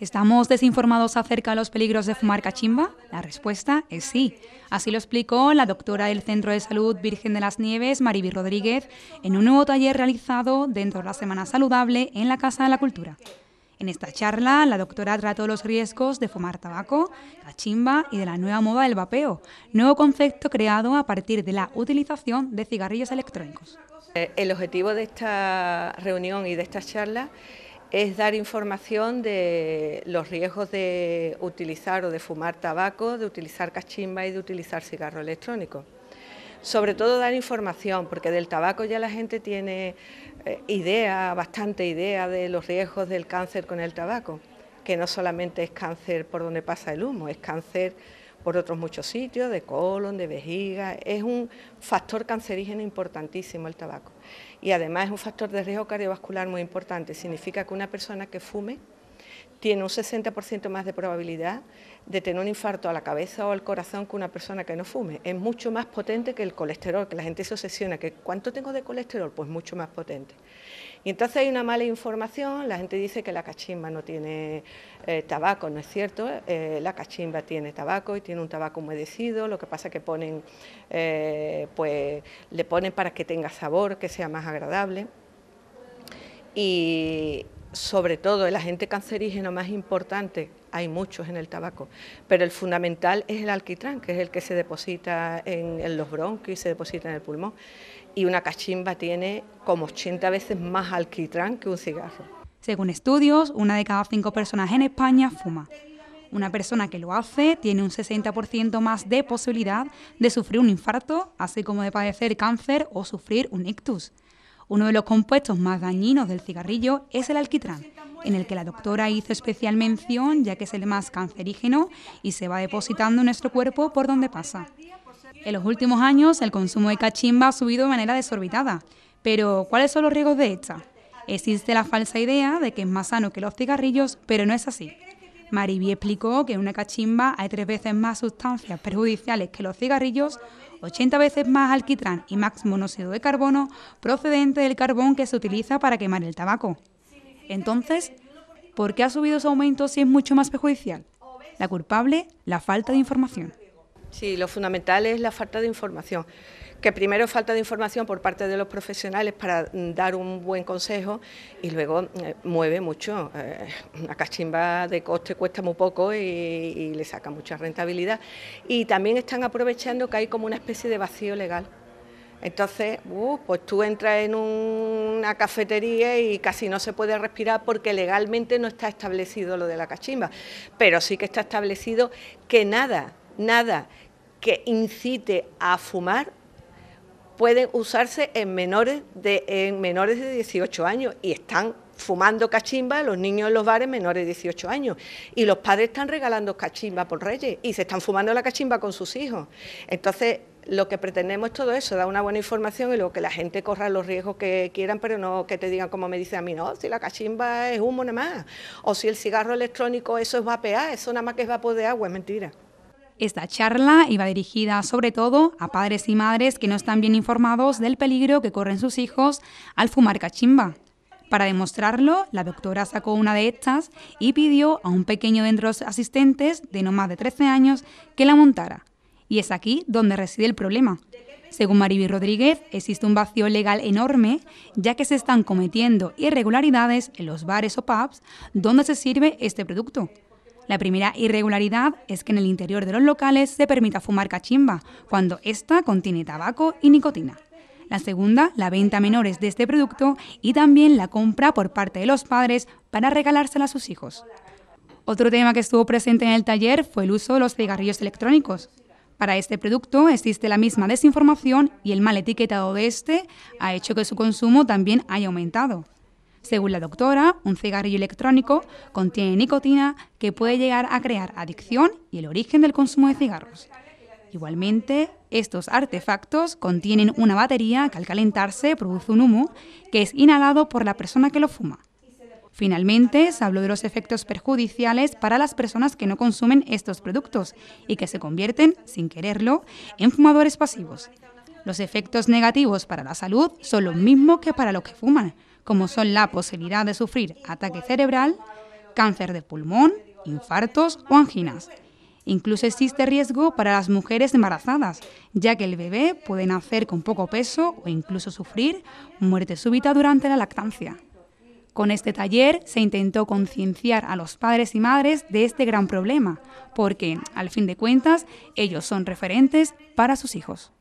¿Estamos desinformados acerca de los peligros de fumar cachimba? La respuesta es sí. Así lo explicó la doctora del Centro de Salud Virgen de las Nieves, Mariby Rodríguez, en un nuevo taller realizado dentro de la Semana Saludable en la Casa de la Cultura. En esta charla, la doctora trató los riesgos de fumar tabaco, cachimba y de la nueva moda del vapeo, nuevo concepto creado a partir de la utilización de cigarrillos electrónicos. Eh, el objetivo de esta reunión y de esta charla es dar información de los riesgos de utilizar o de fumar tabaco, de utilizar cachimba y de utilizar cigarro electrónico. Sobre todo dar información, porque del tabaco ya la gente tiene eh, idea, bastante idea de los riesgos del cáncer con el tabaco, que no solamente es cáncer por donde pasa el humo, es cáncer por otros muchos sitios, de colon, de vejiga. Es un factor cancerígeno importantísimo el tabaco. Y además es un factor de riesgo cardiovascular muy importante. Significa que una persona que fume tiene un 60% más de probabilidad de tener un infarto a la cabeza o al corazón que una persona que no fume. Es mucho más potente que el colesterol, que la gente se obsesiona, que ¿cuánto tengo de colesterol? Pues mucho más potente. Y entonces hay una mala información, la gente dice que la cachimba no tiene eh, tabaco, no es cierto, eh, la cachimba tiene tabaco y tiene un tabaco humedecido, lo que pasa que ponen, eh, pues le ponen para que tenga sabor, que sea más agradable. Y, sobre todo el agente cancerígeno más importante, hay muchos en el tabaco, pero el fundamental es el alquitrán, que es el que se deposita en, los bronquios, se deposita en el pulmón, y una cachimba tiene como 80 veces más alquitrán que un cigarro. Según estudios, una de cada cinco personas en España fuma. Una persona que lo hace tiene un 60% más de posibilidad de sufrir un infarto, así como de padecer cáncer o sufrir un ictus. Uno de los compuestos más dañinos del cigarrillo es el alquitrán, en el que la doctora hizo especial mención ya que es el más cancerígeno y se va depositando en nuestro cuerpo por donde pasa. En los últimos años el consumo de cachimba ha subido de manera desorbitada, pero ¿cuáles son los riesgos de esta? Existe la falsa idea de que es más sano que los cigarrillos, pero no es así. Mariby explicó que en una cachimba hay tres veces más sustancias perjudiciales que los cigarrillos, 80 veces más alquitrán y más monóxido de carbono procedente del carbón que se utiliza para quemar el tabaco. Entonces, ¿por qué ha subido ese aumento si es mucho más perjudicial? La culpable, la falta de información. Sí, lo fundamental es la falta de información que primero falta de información por parte de los profesionales para mm, dar un buen consejo y luego eh, mueve mucho. una eh, cachimba de coste cuesta muy poco y, le saca mucha rentabilidad. Y también están aprovechando que hay como una especie de vacío legal. Entonces, uh, pues tú entras en una cafetería y casi no se puede respirar porque legalmente no está establecido lo de la cachimba, pero sí que está establecido que nada, nada que incite a fumar pueden usarse en menores de, en menores de 18 años y están fumando cachimba los niños en los bares menores de 18 años. Y los padres están regalando cachimba por reyes y se están fumando la cachimba con sus hijos. Entonces, lo que pretendemos es todo eso, dar una buena información y luego que la gente corra los riesgos que quieran, pero no que te digan como me dice a mí, no, si la cachimba es humo nada más, o si el cigarro electrónico eso es vapear, eso nada más que es vapor de agua, es mentira. Esta charla iba dirigida sobre todo a padres y madres que no están bien informados del peligro que corren sus hijos al fumar cachimba. Para demostrarlo, la doctora sacó una de estas y pidió a un pequeño de los asistentes de no más de 13 años que la montara. Y es aquí donde reside el problema. Según Mariby Rodríguez, existe un vacío legal enorme, ya que se están cometiendo irregularidades en los bares o pubs donde se sirve este producto. La primera irregularidad es que en el interior de los locales se permita fumar cachimba, cuando ésta contiene tabaco y nicotina. La segunda, la venta a menores de este producto y también la compra por parte de los padres para regalársela a sus hijos. Otro tema que estuvo presente en el taller fue el uso de los cigarrillos electrónicos. Para este producto existe la misma desinformación y el mal etiquetado de este ha hecho que su consumo también haya aumentado. Según la doctora, un cigarrillo electrónico contiene nicotina que puede llegar a crear adicción y el origen del consumo de cigarros. Igualmente, estos artefactos contienen una batería que al calentarse produce un humo que es inhalado por la persona que lo fuma. Finalmente, se habló de los efectos perjudiciales para las personas que no consumen estos productos y que se convierten, sin quererlo, en fumadores pasivos. Los efectos negativos para la salud son los mismos que para los que fuman, como son la posibilidad de sufrir ataque cerebral, cáncer de pulmón, infartos o anginas. Incluso existe riesgo para las mujeres embarazadas, ya que el bebé puede nacer con poco peso o incluso sufrir muerte súbita durante la lactancia. Con este taller se intentó concienciar a los padres y madres de este gran problema, porque, al fin de cuentas, ellos son referentes para sus hijos.